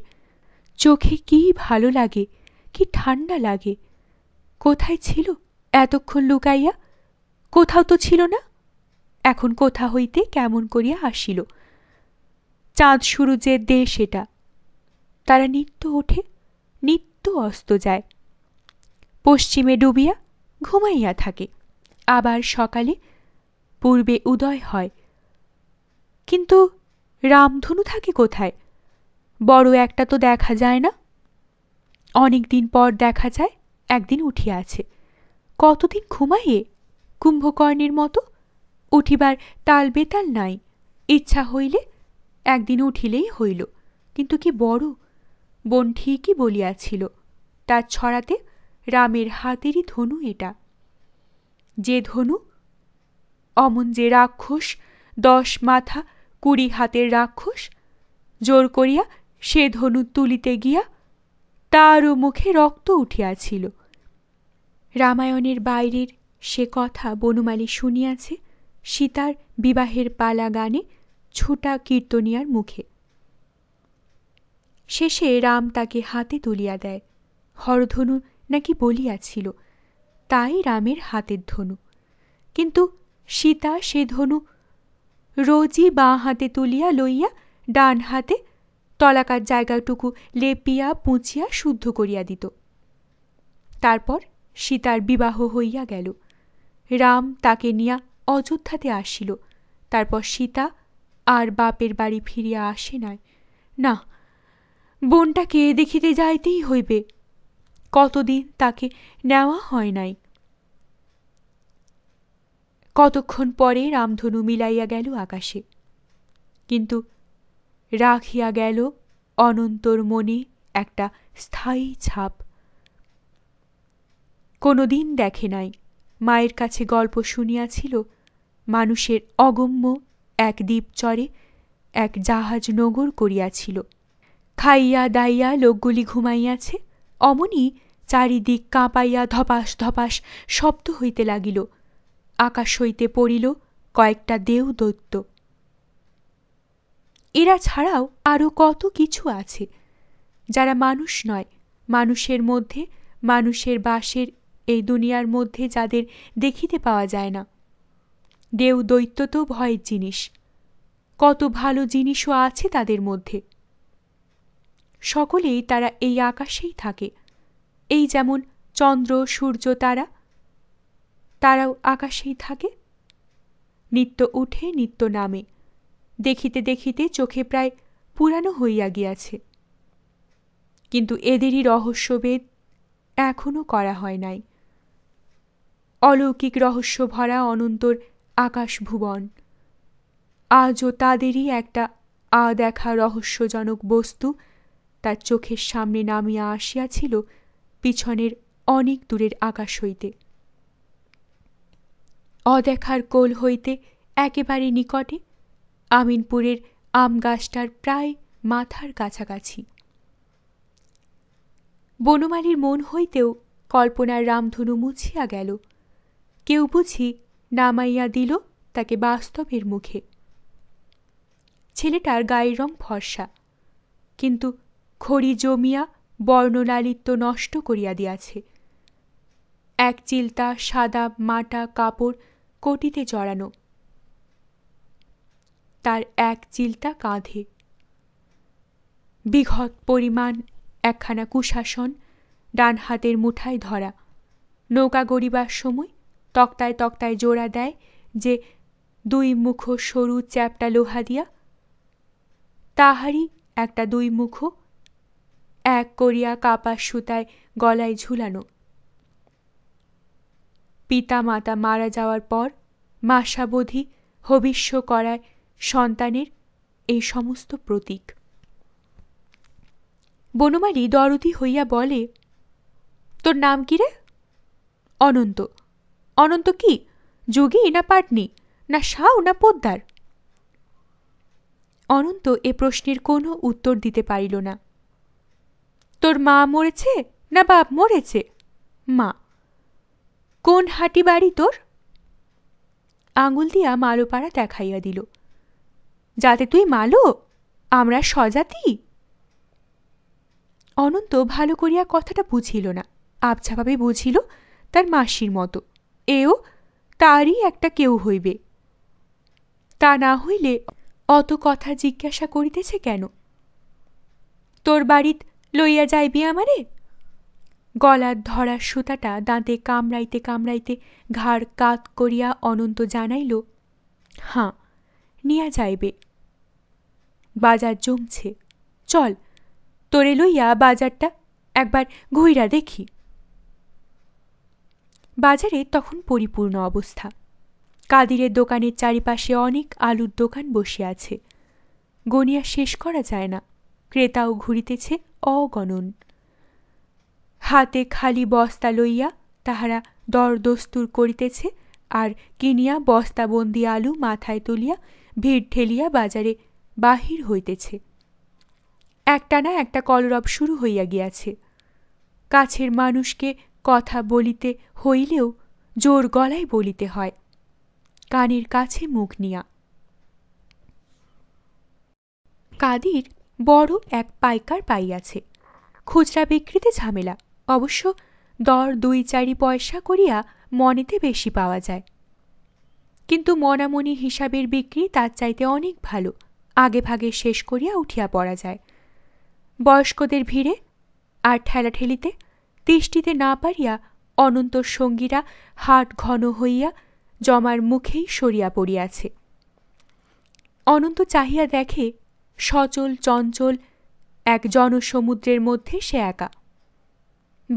Speaker 1: চোখে কি ভালো লাগে কি ঠান্ডা লাগে কোথায় ছিল এতক্ষণ লুকাইয়া কোথাও তো ছিল না এখন কোথা হইতে কেমন করিয়া আসিল চাঁদ যে দেশ এটা তারা নিত্য ওঠে নিত্য অস্ত যায় পশ্চিমে ডুবিয়া ঘুমাইয়া থাকে আবার সকালে পূর্বে উদয় হয় কিন্তু রামধনু থাকে কোথায় বড় একটা তো দেখা যায় না অনেক দিন পর দেখা যায় একদিন উঠিয়া আছে কতদিন ঘুমাইয়ে কুম্ভকর্ণের মতো উঠিবার তাল বেতাল নাই ইচ্ছা হইলে একদিন উঠিলেই হইল কিন্তু কি বড় বোন ঠিকই বলিয়াছিল তার ছড়াতে রামের হাতেরই ধনু এটা যে ধনু অমন যে রাক্ষস দশ মাথা কুড়ি হাতের রাক্ষস জোর করিয়া সে ধনু তুলিতে গিয়া তারও মুখে রক্ত উঠিয়াছিল রামায়ণের বাইরের সে কথা বনুমালী শুনিয়াছে সীতার বিবাহের পালা গানে ছোটা কীর্তনিয়ার মুখে শেষে রাম তাকে হাতে তুলিয়া দেয় হরধনু নাকি বলিয়াছিল তাই রামের হাতের ধনু কিন্তু সীতা সে ধনু রোজি বাঁ হাতে তুলিয়া লইয়া ডান হাতে তলাকার জায়গাটুকু লেপিয়া পুঁচিয়া শুদ্ধ করিয়া দিত তারপর সীতার বিবাহ হইয়া গেল রাম তাকে নিয়া অযোধ্যাতে আসিল তারপর সীতা আর বাপের বাড়ি ফিরিয়া আসে নাই না বোনটাকে দেখিতে যাইতেই হইবে কতদিন তাকে নেওয়া হয় নাই কতক্ষণ পরে রামধনু মিলাইয়া গেল আকাশে কিন্তু রাখিয়া গেল অনন্তর মনে একটা স্থায়ী ছাপ কোনোদিন দেখে নাই মায়ের কাছে গল্প শুনিয়াছিল মানুষের অগম্য এক দ্বীপচরে এক জাহাজ নোঙর করিয়াছিল খাইয়া দাইয়া লোকগুলি ঘুমাইয়াছে অমনি চারিদিক কাঁপাইয়া ধপাস ধপাস শব্দ হইতে লাগিল আকাশ হইতে পড়িল কয়েকটা দেও দৈত্য এরা ছাড়াও আরও কত কিছু আছে যারা মানুষ নয় মানুষের মধ্যে মানুষের বাসের এই দুনিয়ার মধ্যে যাদের দেখিতে পাওয়া যায় না দেউ দৈত্য তো ভয়ের জিনিস কত ভালো জিনিসও আছে তাদের মধ্যে সকলেই তারা এই আকাশেই থাকে এই যেমন চন্দ্র সূর্য তারা তারাও আকাশেই থাকে নিত্য উঠে নিত্য নামে দেখিতে দেখিতে চোখে প্রায় পুরানো হইয়া গিয়াছে কিন্তু এদেরই রহস্যবেদ এখনও করা হয় নাই অলৌকিক রহস্য ভরা অনন্তর আকাশভুবন আজও তাদেরই একটা আদেখা রহস্যজনক বস্তু তার চোখের সামনে নামিয়া আসিয়াছিল পিছনের অনেক দূরের আকাশ হইতে অদেখার কোল হইতে একেবারে নিকটে আমিনপুরের আম গাছটার প্রায় মাথার কাছাকাছি বনমালীর মন হইতেও কল্পনার রামধনু মুছিয়া গেল কেউ বুঝি নামাইয়া দিল তাকে বাস্তবের মুখে ছেলেটার গায়ের রং ফর্সা কিন্তু খড়ি জমিয়া বর্ণলালিত্য নষ্ট করিয়া দিয়াছে এক চিলতা সাদা মাটা কাপড় কটিতে জড়ানো তার এক চিলতা কাঁধে বিঘত পরিমাণ একখানা কুশাসন ডান হাতের মুঠায় ধরা নৌকা গড়িবার সময় তক্তায় তক্তায় জোড়া দেয় যে দুই মুখো সরু চ্যাপটা লোহা দিয়া তাহারই একটা দুই মুখো এক করিয়া কাপাস সুতায় গলায় ঝুলানো পিতা মাতা মারা যাওয়ার পর মাসাবধি হবিষ্য করায় সন্তানের এই সমস্ত প্রতীক বনমালী দরদি হইয়া বলে তোর নাম কি রে অনন্ত অনন্ত কি যোগী না পাটনি না সাউ না পোদ্দার অনন্ত এ প্রশ্নের কোনো উত্তর দিতে পারিল না তোর মা মরেছে না বাপ মরেছে মা কোন হাটি বাড়ি তোর আঙুল দিয়া মালোপাড়া দেখাইয়া দিল যাতে তুই মালো আমরা সজাতি অনন্ত ভালো করিয়া কথাটা বুঝিল না আবছাভাবে বুঝিল তার মাসির মতো এও তারই একটা কেউ হইবে তা না হইলে অত কথা জিজ্ঞাসা করিতেছে কেন তোর বাড়িত লইয়া যাইবি আমারে গলার ধরার সুতাটা দাঁতে কামড়াইতে কামড়াইতে ঘাড় কাত করিয়া অনন্ত জানাইল হাঁ নিয়া যাইবে বাজার জমছে চল তোরে লইয়া বাজারটা একবার ঘুইরা দেখি বাজারে তখন পরিপূর্ণ অবস্থা কাদিরের দোকানের চারিপাশে অনেক আলুর দোকান বসে আছে গনিয়া শেষ করা যায় না ক্রেতাও ঘুরিতেছে অগণন হাতে খালি বস্তা লইয়া তাহারা দরদস্তুর করিতেছে আর কিনিয়া বস্তাবন্দি আলু মাথায় তুলিয়া ভিড় ঠেলিয়া বাজারে বাহির হইতেছে একটানা একটা কলরব শুরু হইয়া গিয়াছে কাছের মানুষকে কথা বলিতে হইলেও জোর গলায় বলিতে হয় কানের কাছে মুখ নিয়া কাদির বড় এক পাইকার পাইয়াছে খুচরা বিক্রিতে ঝামেলা অবশ্য দর দুই চারি পয়সা করিয়া মনেতে বেশি পাওয়া যায় কিন্তু মনামনি হিসাবের বিক্রি তার চাইতে অনেক ভালো আগে ভাগে শেষ করিয়া উঠিয়া পড়া যায় বয়স্কদের ভিড়ে আর ঠেলাঠেলিতে তৃষ্টিতে না পারিয়া অনন্ত সঙ্গীরা হাট ঘন হইয়া জমার মুখেই সরিয়া পড়িয়াছে অনন্ত চাহিয়া দেখে সচল চঞ্চল এক জনসমুদ্রের মধ্যে সে একা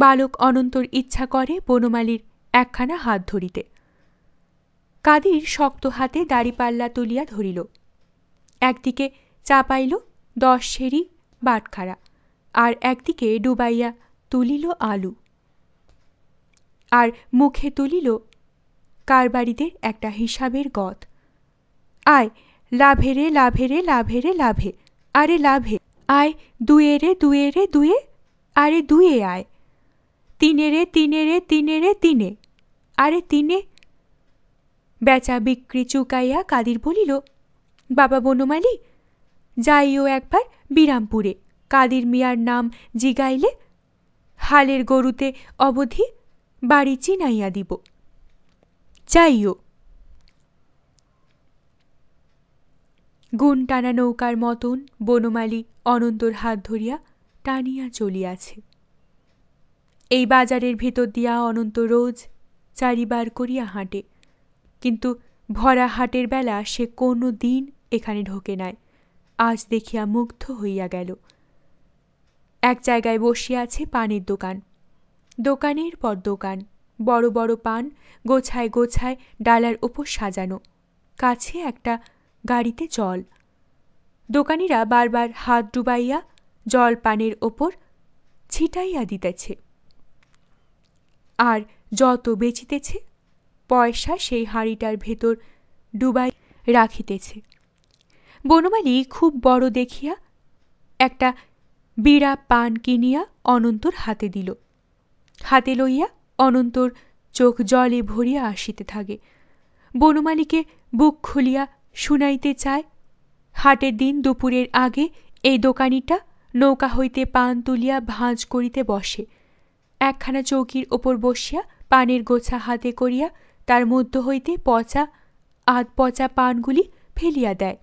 Speaker 1: বালক অনন্তর ইচ্ছা করে বনমালীর একখানা হাত ধরিতে কাদির শক্ত হাতে দাড়িপাল্লা তুলিয়া ধরিল একদিকে চাপাইল দশ সেরি বাটখারা আর একদিকে ডুবাইয়া তুলিল আলু আর মুখে তুলিল কারবারিদের একটা হিসাবের গত আয় লাভেরে লাভেরে লাভেরে লাভে আরে লাভে আয় দুয়েরে রে দুয়ে আরে দুয়ে আয় তিনেরে রে তিনে রে তিনে রে তিনে আরে তিনে বেচা বিক্রি চুকাইয়া কাদির বলিল বাবা বনমালী যাইও একবার বিরামপুরে কাদির মিয়ার নাম জিগাইলে হালের গরুতে অবধি বাড়ি চিনাইয়া দিব চাইও গুণ টানা নৌকার মতন বনমালী অনন্তর হাত ধরিয়া টানিয়া চলিয়াছে এই বাজারের ভিতর দিয়া অনন্ত রোজ চারিবার করিয়া হাঁটে কিন্তু ভরা হাটের বেলা সে কোনো দিন এখানে ঢোকে নাই আজ দেখিয়া মুগ্ধ হইয়া গেল এক জায়গায় বসিয়া আছে পানের দোকান দোকানের পর দোকান বড় বড় পান গোছায় গোছায় ডালার ওপর সাজানো কাছে একটা গাড়িতে জল দোকানিরা বারবার হাত ডুবাইয়া জল পানের ওপর ছিটাইয়া দিতেছে আর যত বেচিতেছে পয়সা সেই হাঁড়িটার ভেতর ডুবাই রাখিতেছে বনমালী খুব বড় দেখিয়া একটা বিড়া পান কিনিয়া অনন্তর হাতে দিল হাতে লইয়া অনন্তর চোখ জলে ভরিয়া আসিতে থাকে বনমালীকে বুক খুলিয়া শুনাইতে চায় হাটের দিন দুপুরের আগে এই দোকানিটা নৌকা হইতে পান তুলিয়া ভাঁজ করিতে বসে একখানা চৌকির ওপর বসিয়া পানের গোছা হাতে করিয়া তার মধ্য হইতে পচা আধ পচা পানগুলি ফেলিয়া দেয়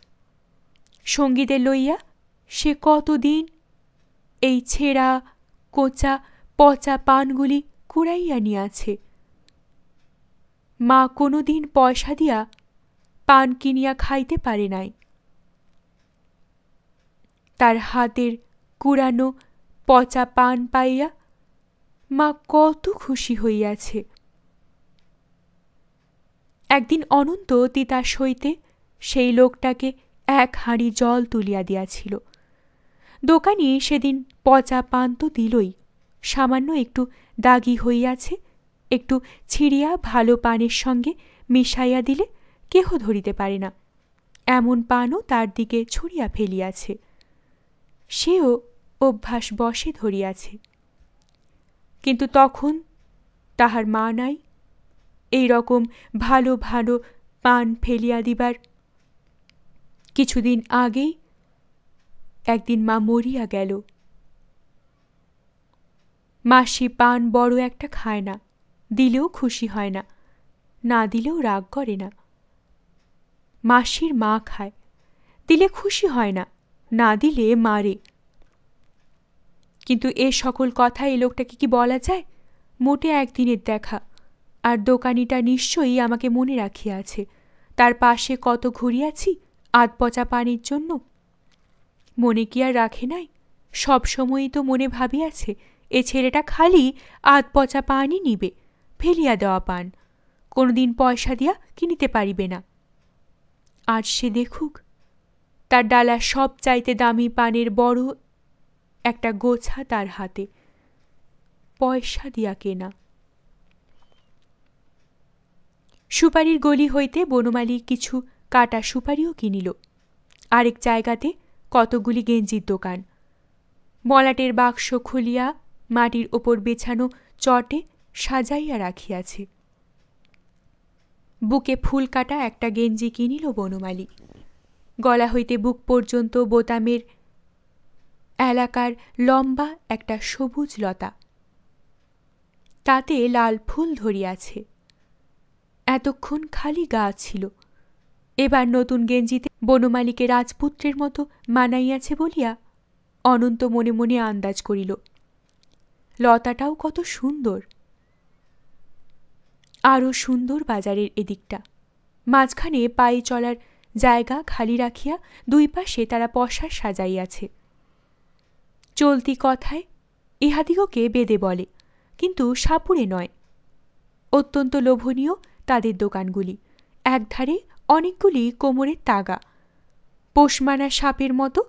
Speaker 1: সঙ্গীদের লইয়া সে কতদিন এই ছেঁড়া কোচা পচা পানগুলি কুড়াইয়া নিয়াছে মা কোনো দিন পয়সা দিয়া পান কিনিয়া খাইতে পারে নাই তার হাতের কুড়ানো পচা পান পাইয়া মা কত খুশি হইয়াছে একদিন অনন্ত তিতাস হইতে সেই লোকটাকে এক হাঁড়ি জল তুলিয়া দিয়াছিল দোকানে সেদিন পচা পান তো দিলই সামান্য একটু দাগি হইয়াছে একটু ছিঁড়িয়া ভালো পানের সঙ্গে মিশাইয়া দিলে কেহ ধরিতে পারে না এমন পানও তার দিকে ছুঁড়িয়া ফেলিয়াছে সেও অভ্যাস বসে ধরিয়াছে কিন্তু তখন তাহার মা নাই এই রকম ভালো ভালো পান ফেলিয়া দিবার কিছুদিন আগেই একদিন মা মরিয়া গেল মাসি পান বড় একটা খায় না দিলেও খুশি হয় না না দিলেও রাগ করে না মাসির মা খায় দিলে খুশি হয় না না দিলে মারে কিন্তু এ সকল কথা এই লোকটাকে কি বলা যায় মোটে একদিনের দেখা আর দোকানিটা নিশ্চয়ই আমাকে মনে রাখিয়াছে তার পাশে কত ঘুরিয়াছি আধপচা পানির জন্য মনে কি আর রাখে নাই সব সময়ই তো মনে ভাবিয়াছে এ ছেলেটা খালি আধ পচা পানই নিবে ফেলিয়া দেওয়া পান কোনোদিন পয়সা দিয়া কিনিতে পারিবে না আর সে দেখুক তার ডালা সব চাইতে দামি পানের বড় একটা গোছা তার হাতে পয়সা দিয়া কেনা সুপারির গলি হইতে বনমালী কিছু কাটা সুপারিও কিনিল আরেক জায়গাতে কতগুলি গেঞ্জির দোকান মলাটের বাক্স খুলিয়া মাটির ওপর বেছানো চটে সাজাইয়া রাখিয়াছে বুকে ফুল কাটা একটা গেঞ্জি কিনিল বনমালী গলা হইতে বুক পর্যন্ত বোতামের এলাকার লম্বা একটা সবুজ লতা তাতে লাল ফুল ধরিয়াছে এতক্ষণ খালি গা ছিল এবার নতুন গেঞ্জিতে বনমালীকে রাজপুত্রের মতো মানাইয়াছে বলিয়া অনন্ত মনে মনে আন্দাজ করিল লতাটাও কত সুন্দর আরও সুন্দর বাজারের এদিকটা মাঝখানে পায়ে চলার জায়গা খালি রাখিয়া দুই পাশে তারা পশার সাজাইয়াছে চলতি কথায় ইহাদিগকে বেদে বলে কিন্তু সাপুরে নয় অত্যন্ত লোভনীয় তাদের দোকানগুলি একধারে অনেকগুলি কোমরের তাগা পোষমানা সাপের মতো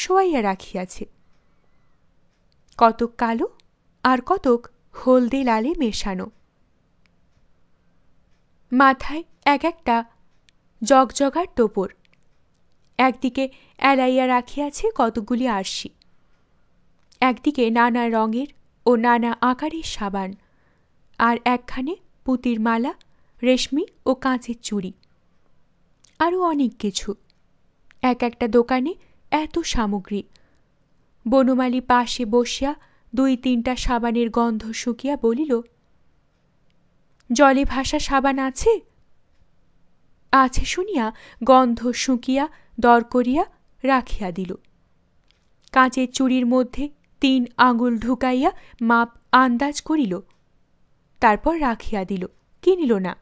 Speaker 1: শোয়াইয়া রাখিয়াছে কতক কালো আর কতক হলদে লালে মেশানো মাথায় এক একটা জগজগার টোপর একদিকে এলাইয়া রাখিয়াছে কতকগুলি আরশি একদিকে নানা রঙের ও নানা আকারের সাবান আর একখানে পুতির মালা রেশমি ও কাঁচের চুড়ি আরও অনেক কিছু এক একটা দোকানে এত সামগ্রী বনমালী পাশে বসিয়া দুই তিনটা সাবানের গন্ধ শুকিয়া বলিল জলে ভাসা সাবান আছে আছে শুনিয়া গন্ধ শুকিয়া দর করিয়া রাখিয়া দিল কাঁচের চুরির মধ্যে তিন আঙুল ঢুকাইয়া মাপ আন্দাজ করিল তারপর রাখিয়া দিল কিনিল না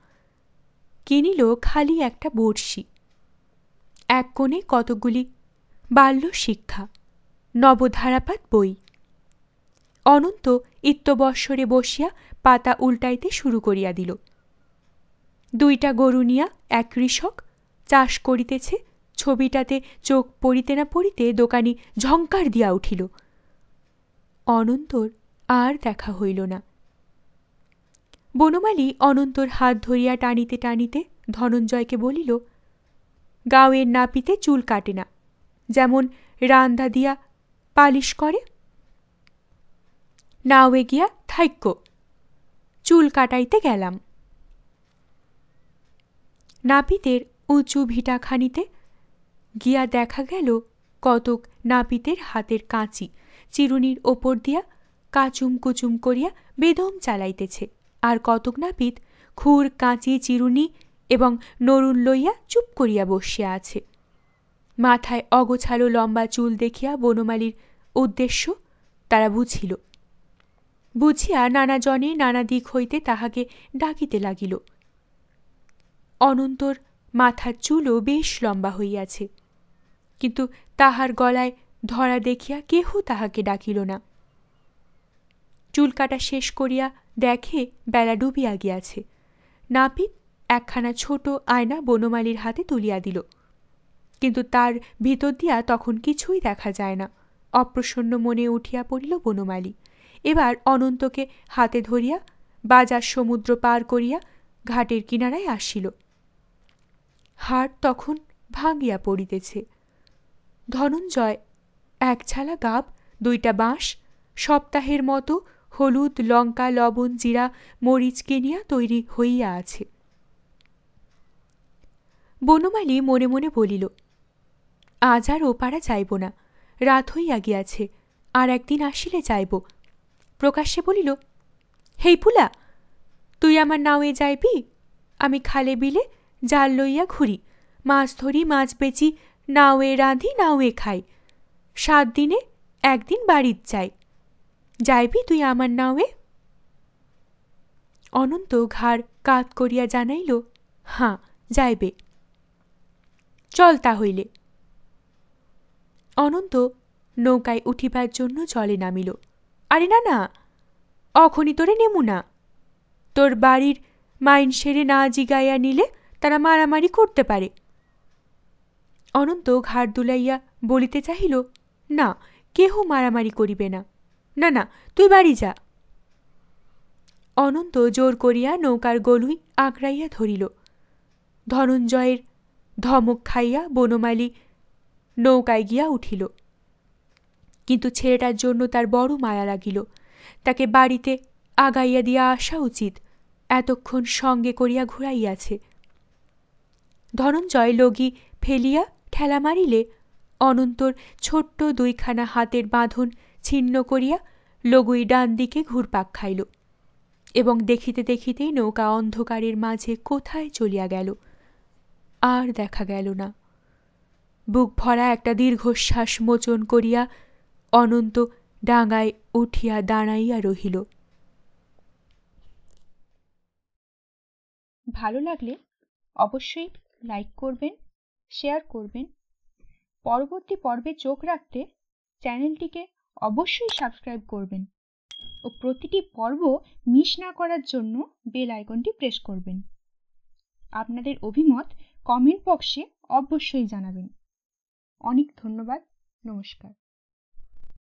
Speaker 1: কিনিল খালি একটা বড়শি এক কোণে কতকগুলি বাল্য শিক্ষা নবধারাপাত বই অনন্ত ইত্যবৎসরে বসিয়া পাতা উল্টাইতে শুরু করিয়া দিল দুইটা গরু নিয়া এক কৃষক চাষ করিতেছে ছবিটাতে চোখ পড়িতে না পড়িতে দোকানি ঝঙ্কার দিয়া উঠিল অনন্তর আর দেখা হইল না বনমালী অনন্তর হাত ধরিয়া টানিতে টানিতে ধনঞ্জয়কে বলিল গাঁয়ের নাপিতে চুল কাটে না যেমন রান্দা দিয়া পালিশ করে নাওয়ে গিয়া থাইক্য চুল কাটাইতে গেলাম নাপিতের উঁচু ভিটাখানিতে গিয়া দেখা গেল কতক নাপিতের হাতের কাঁচি চিরুনির ওপর দিয়া কাচুম কুচুম করিয়া বেদম চালাইতেছে আর কতক নাপিত খুর কাঁচি চিরুনি এবং নরুন লইয়া চুপ করিয়া বসিয়া আছে মাথায় অগোছালো লম্বা চুল দেখিয়া বনমালীর উদ্দেশ্য তারা বুঝিল বুঝিয়া নানা জনে নানা দিক হইতে তাহাকে ডাকিতে লাগিল অনন্তর মাথার চুলও বেশ লম্বা হইয়াছে কিন্তু তাহার গলায় ধরা দেখিয়া কেহ তাহাকে ডাকিল না চুল কাটা শেষ করিয়া দেখে বেলা ডুবিয়া গিয়াছে নাপিত একখানা ছোট আয়না বনমালীর হাতে তুলিয়া দিল কিন্তু তার ভিতর দিয়া তখন কিছুই দেখা যায় না অপ্রসন্ন মনে উঠিয়া পড়িল বনমালী এবার অনন্তকে হাতে ধরিয়া বাজার সমুদ্র পার করিয়া ঘাটের কিনারায় আসিল হাড় তখন ভাঙিয়া পড়িতেছে ধনঞ্জয় এক ছালা গাব দুইটা বাঁশ সপ্তাহের মতো হলুদ লঙ্কা লবণ জিরা মরিচ কেনিয়া তৈরি হইয়া আছে বনমালী মনে মনে বলিল আজ আর ওপাড়া যাইব না রাত হইয়া গিয়াছে আর একদিন আসিলে যাইব প্রকাশ্যে বলিল হেই পুলা তুই আমার নাওয়ে যাইবি আমি খালে বিলে জাল লইয়া ঘুরি মাছ ধরি মাছ বেচি নাওয়ে রাঁধি নাওয়ে খাই সাত দিনে একদিন বাড়ির যাই যাইবি তুই আমার নাওয়ে অনন্ত ঘাড় কাত করিয়া জানাইল হাঁ যাইবে চল তা হইলে অনন্ত নৌকায় উঠিবার জন্য জলে নামিল আরে না না অখনি তোরে নেমু না তোর বাড়ির মাইন সেরে না জিগাইয়া নিলে তারা মারামারি করতে পারে অনন্ত ঘাড় দুলাইয়া বলিতে চাহিল না কেহ মারামারি করিবে না না না তুই বাড়ি যা অনন্ত জোর করিয়া নৌকার গলুই আঁকড়াইয়া ধরিল ধনঞ্জয়ের ধমক খাইয়া বনমালী নৌকায় গিয়া উঠিল কিন্তু ছেলেটার জন্য তার বড় মায়া লাগিল তাকে বাড়িতে আগাইয়া দিয়া আসা উচিত এতক্ষণ সঙ্গে করিয়া ঘুরাইয়াছে ধনঞ্জয় লগি ফেলিয়া ঠেলা মারিলে অনন্তর ছোট্ট দুইখানা হাতের বাঁধন ছিন্ন করিয়া লগুই ডান দিকে ঘুরপাক খাইল এবং দেখিতে দেখিতেই নৌকা অন্ধকারের মাঝে কোথায় চলিয়া গেল আর দেখা গেল না বুক ভরা একটা দীর্ঘশ্বাস মোচন করিয়া অনন্ত ডাঙায় উঠিয়া দাঁড়াইয়া রহিল ভালো লাগলে অবশ্যই লাইক করবেন শেয়ার করবেন পরবর্তী পর্বে চোখ রাখতে চ্যানেলটিকে অবশ্যই সাবস্ক্রাইব করবেন ও প্রতিটি পর্ব মিস না করার জন্য বেল আইকনটি প্রেস করবেন আপনাদের অভিমত কমেন্ট বক্সে অবশ্যই জানাবেন অনেক ধন্যবাদ নমস্কার